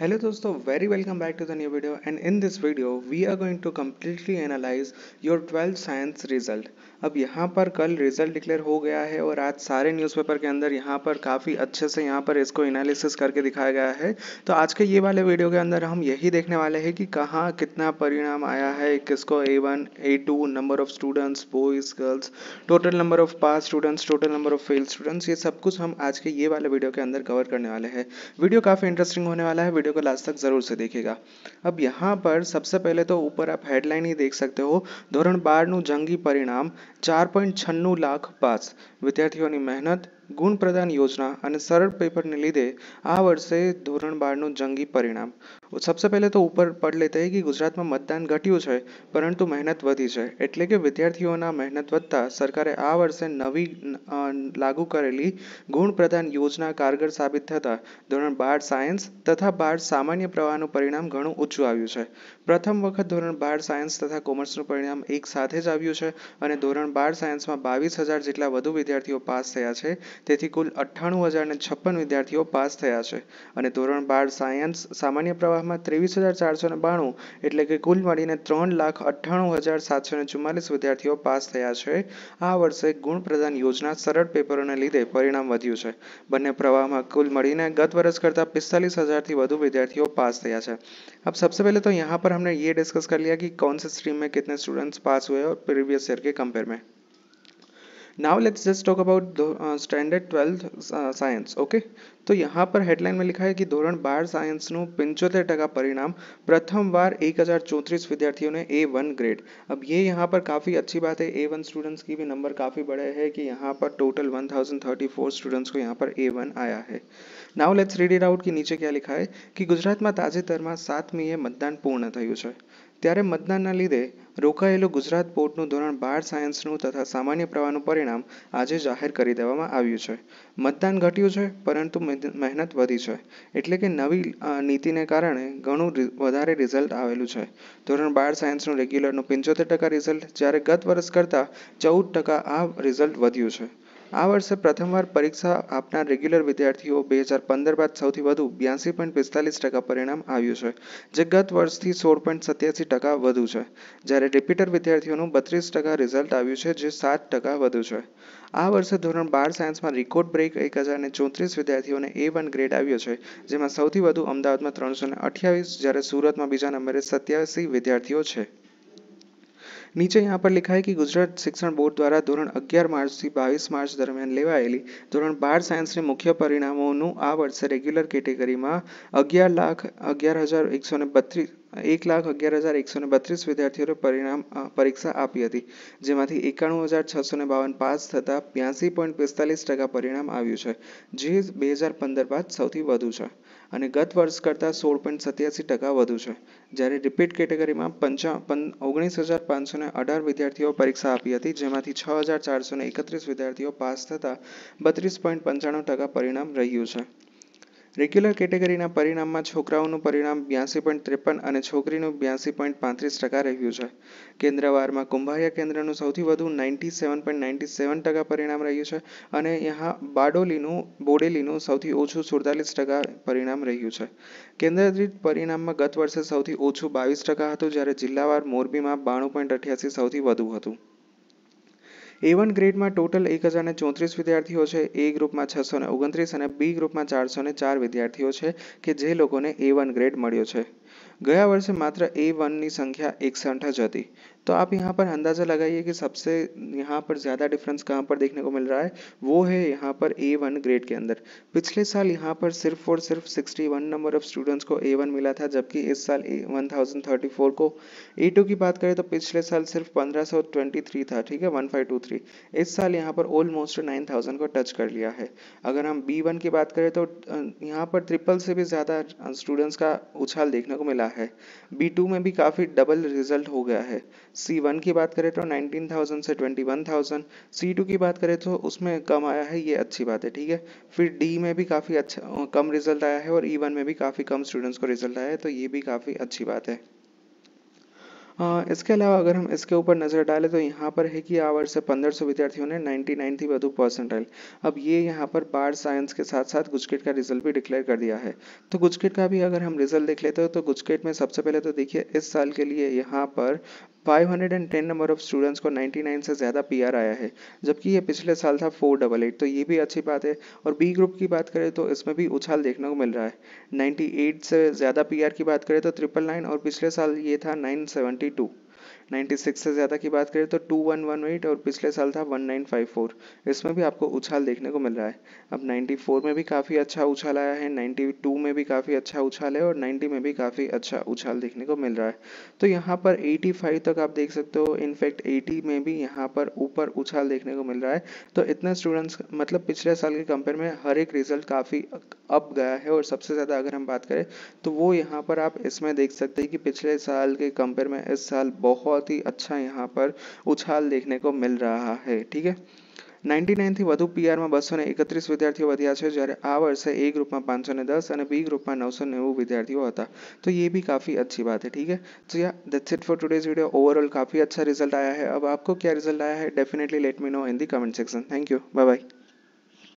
hello दोस्तों very welcome back to the new video and in this video we are going to completely analyse your twelfth science result अब यहाँ पर कल result declare हो गया है और आज सारे न्यूज़पेपर के अंदर यहाँ पर काफ़ी अच्छे से यहाँ पर इसको एनालिसिस करके दिखाया गया है तो आज के ये वाले वीडियो के अंदर हम यही देखने वाले हैं कि कहाँ कितना परिणाम आया है किसको A one A two number of students boys girls total number of pass students total number of fail students ये सब कुछ हम आज के ये वाले वीडियो के अंदर कवर करने वाले हैं वीडियो काफ़ी इंटरेस्टिंग होने वाला है को लास्ट तक जरूर से देखिएगा अब यहां पर सबसे पहले तो ऊपर आप हेडलाइन ही देख सकते हो ધોરણ 12 નું જંગી પરિણામ 4.96 લાખ પાસ વિદ્યાર્થીઓની મહેનત ગુણ પ્રદાન યોજના અને સરળ પેપરને લીદે આ વર્ષે ધોરણ 12 નું જંગી પરિણામ સબસે પહેલે તો ઉપર પડ લેતે કે ગુજરાતમાં મતદાન ઘટ્યું છે પરંતુ મહેનત વધી છે એટલે કે વિદ્યાર્થીઓના મહેનત વધતા સરકારે આ વર્ષે નવી લાગુ કરેલી ગુણ પ્રધાન યોજના કારગર સાબિત થતાં ધોરણ બાર સાયન્સ તથા બાર સામાન્ય પ્રવાહનું પરિણામ ઘણું ઊંચું આવ્યું છે પ્રથમ વખત ધોરણ બાર સાયન્સ તથા કોમર્સનું પરિણામ એક સાથે જ આવ્યું છે અને ધોરણ બાર સાયન્સમાં બાવીસ હજાર જેટલા વધુ વિદ્યાર્થીઓ પાસ થયા છે તેથી કુલ અઠ્ઠાણું હજાર ને છપ્પન વિદ્યાર્થીઓ પાસ થયા છે અને ધોરણ બાર સાયન્સ સામાન્ય પ્રવાહ પ્રવાહમાં ત્રેવીસ હજાર ચારસો ને બાણું એટલે કે કુલ મળીને ત્રણ લાખ અઠ્ઠાણું હજાર સાતસો ને ચુમ્માલીસ વિદ્યાર્થીઓ પાસ થયા છે આ વર્ષે ગુણ પ્રદાન યોજના સરળ પેપરોને લીધે પરિણામ વધ્યું છે બંને પ્રવાહમાં કુલ મળીને ગત વર્ષ કરતાં પિસ્તાલીસ હજારથી વધુ વિદ્યાર્થીઓ પાસ થયા છે અબ सबसे पहले તો यहाँ પર हमने ये ડિસ્કસ कर લિયા કે कौन से स्ट्रीम में कितने स्टूडेंट्स पास हुए और प्रीवियस ईयर के compare now let's just talk about standard twelfth science okay तो यहाँ पर हेडलाइन में लिखा है कि धोरण बार साइंस न સાયન્સનું टका परिणाम प्रथम बार एक हज़ार चौंतीस विद्यार्थियों ने ए वन ग्रेड अब ये यहाँ पर काफ़ी अच्छी बात है ए वन स्टूडेंट्स की भी नंबर काफ़ी बड़े है कि यहाँ पर total one thousand thirty four students को यहाँ पर ए वन आया है now let's read it out it नीचे क्या लिखा है कि गुजरात में ताजेतर में મતદાન मतदान पूर्ण છે ત્યારે મતદાનના લીધે રોકાયેલું ગુજરાત બોર્ડનું ધોરણ બાર સાયન્સનું તથા સામાન્ય પ્રવાહનું પરિણામ આજે જાહેર કરી દેવામાં આવ્યું છે મતદાન ઘટ્યું છે પરંતુ મહેનત વધી છે એટલે કે નવી નીતિને કારણે ઘણું વધારે રિઝલ્ટ આવેલું છે ધોરણ બાર સાયન્સનું રેગ્યુલરનું પંચોતેર ટકા રિઝલ્ટ જ્યારે ગત વર્ષ કરતાં ચૌદ ટકા આ રિઝલ્ટ વધ્યું છે આ વર્ષે પ્રથમવાર પરીક્ષા આપનાર રેગ્યુલર વિદ્યાર્થીઓ બે હજાર પંદર બાદ સૌથી વધુ બ્યાસી પોઈન્ટ પિસ્તાલીસ ટકા પરિણામ આવ્યું છે જે ગત વર્ષથી સોળ પોઈન્ટ સત્યાસી ટકા વધુ છે જ્યારે રિપીટર વિદ્યાર્થીઓનું બત્રીસ ટકા રિઝલ્ટ આવ્યું છે જે સાત ટકા વધુ છે આ વર્ષે ધોરણ બાર સાયન્સમાં રેકોર્ડ બ્રેક એક હજાર ને ચોત્રીસ વિદ્યાર્થીઓને એ વન ગ્રેડ આવ્યો છે જેમાં સૌથી વધુ અમદાવાદમાં ત્રણસો ને અઠ્યાવીસ જ્યારે સુરતમાં બીજા નંબરે સત્યાસી વિદ્યાર્થીઓ છે નીચે यहाँ પર लिखा કે ગુજરાત શિક્ષણ બોર્ડ દ્વારા ધોરણ અગિયાર માર્ચથી બાવીસ માર્ચ દરમિયાન લેવાયેલી ધોરણ બાર સાયન્સની મુખ્ય પરિણામોનું આ વર્ષે રેગ્યુલર કેટેગરીમાં અગિયાર લાખ અગિયાર હજાર એકસો ને બત્રીસ એક લાખ અગિયાર હજાર એકસો ને બત્રીસ વિદ્યાર્થીઓએ પરિણામ પરીક્ષા આપી હતી જેમાંથી એકાણું હજાર છસો ને બાવન પાસ થતાં બ્યાસી પોઈન્ટ પિસ્તાલીસ ટકા પરિણામ આવ્યું છે જે બે હજાર પંદર બાદ સૌથી વધુ છે અને ગત વર્ષ કરતાં સોળ પોઈન્ટ સત્યાસી ટકા વધુ છે જ્યારે રિપીટ કેટેગરીમાં પંચા ઓગણીસ હજાર પાંચસો ને અઢાર વિદ્યાર્થીઓ પરીક્ષા આપી હતી જેમાંથી છ હજાર ચારસો ને એકત્રીસ વિદ્યાર્થીઓ પાસ થતાં બત્રીસ પોઈન્ટ પંચાણું ટકા પરિણામ રહ્યું છે રેગ્યુલર કેટેગરીના પરિણામમાં છોકરાઓનું પરિણામ બ્યાસી પોઈન્ટ ત્રેપન અને છોકરીનું બ્યાસી પોઈન્ટ પાંત્રીસ ટકા રહ્યું છે કેન્દ્રવારમાં કુંભારિયા કેન્દ્રનું સૌથી વધુ ninety seven point ninety seven ટકા પરિણામ રહ્યું છે અને यहाँ બારડોલીનું બોડેલીનું સૌથી ઓછું સુડતાલીસ ટકા પરિણામ રહ્યું છે કેન્દ્રિત પરિણામમાં ગત વર્ષે સૌથી ઓછું બાવીસ ટકા હતું જ્યારે જિલ્લાવાર મોરબીમાં બાણું પોઈન્ટ અઠ્યાસી સૌથી વધુ હતું એ વન ગ્રેડમાં ટોટલ એક હજાર હજારને ચોત્રીસ વિદ્યાર્થીઓ છે એ ગ્રુપમાં છસો ને ઓગણત્રીસ અને બી ગ્રુપમાં ચારસો ને ચાર વિદ્યાર્થીઓ છે કે જે લોકોને એ વન ગ્રેડ મળ્યો છે ગયા વર્ષે માત્ર એ વનની સંખ્યા એકસઠ જ હતી तो आप यहाँ पर अंदाज़ा लगाइए कि सबसे यहाँ पर ज़्यादा डिफरेंस कहाँ पर देखने को मिल रहा है वो है यहाँ पर ए वन ग्रेड के अंदर पिछले साल यहाँ पर सिर्फ और सिर्फ 61 नंबर ऑफ स्टूडेंट्स को ए वन मिला था जबकि इस साल वन थाउजेंड थर्टी फोर को ए टू की बात करें तो पिछले साल सिर्फ पंद्रह सौ ट्वेंटी थ्री था ठीक है वन फाइव टू थ्री इस साल यहाँ पर ऑलमोस्ट नाइन थाउजेंड को टच कर लिया है अगर हम बी वन की बात करें तो यहाँ पर ट्रिपल से भी ज़्यादा स्टूडेंट्स का उछाल देखने को मिला है बी टू में भी काफ़ी डबल रिजल्ट हो गया है सी वन की बात करें तो नाइनटीन थाउजेंड से ट्वेंटी सी टू की बात करें तो उसमें कम आया है ये अच्छी बात है ठीक है फिर डी में भी काफ़ी अच्छा कम रिजल्ट आया है और ई e वन में भी काफ़ी कम स्टूडेंट्स को रिजल्ट आया है तो ये भी काफ़ी अच्छी बात है आ, इसके अलावा अगर हम इसके ऊपर नज़र डालें तो यहाँ पर है कि आवर से 1500 विद्यार्थियों ने 99 थी वधु परसेंटाइल अब ये यहाँ पर बार साइंस के साथ साथ गुजकेट का रिजल्ट भी डिक्लेयर कर दिया है तो गुजकेट का भी अगर हम रिजल्ट देख लेते हो तो गुजकेट में सबसे पहले तो देखिए इस साल के लिए यहाँ पर 510 नंबर ऑफ स्टूडेंट्स को 99 से ज़्यादा पीआर आया है जबकि ये पिछले साल था फोर डबल एट तो ये भी अच्छी बात है और बी ग्रुप की बात करें तो इसमें भी उछाल देखने को मिल रहा है 98 से ज़्यादा पीआर की बात करें तो ट्रिपल नाइन और पिछले साल ये था 972 96 से ज़्यादा की बात करें तो 2118 और पिछले साल था 1954 इसमें भी आपको उछाल देखने को मिल रहा है अब 94 में भी काफ़ी अच्छा उछाल आया है 92 में भी काफ़ी अच्छा उछाल है और 90 में भी काफ़ी अच्छा उछाल देखने को मिल रहा है तो यहाँ पर 85 तक आप देख सकते हो इनफैक्ट 80 में भी यहाँ पर ऊपर उछाल देखने को मिल रहा है तो इतने स्टूडेंट्स मतलब पिछले साल के कंपेयर में हर एक रिजल्ट काफ़ी अप गया है और सबसे ज़्यादा अगर हम बात करें तो वो यहाँ पर आप इसमें देख सकते हैं कि पिछले साल के कंपेयर में इस साल बहुत बहुत ही अच्छा यहाँ पर उछाल देखने को मिल रहा है ठीक है 99 નાઇનથી વધુ પીઆરમાં બસો ને વિદ્યાર્થીઓ વધ્યા છે જ્યારે આ વર્ષે એ અને બી હતા तो ये भी काफ़ी अच्छी बात है ठीक है तो या that's it for today's video overall काफ़ी अच्छा रिजल्ट आया है अब आपको क्या रिजल्ट आया है definitely let me know in the comment section thank you bye bye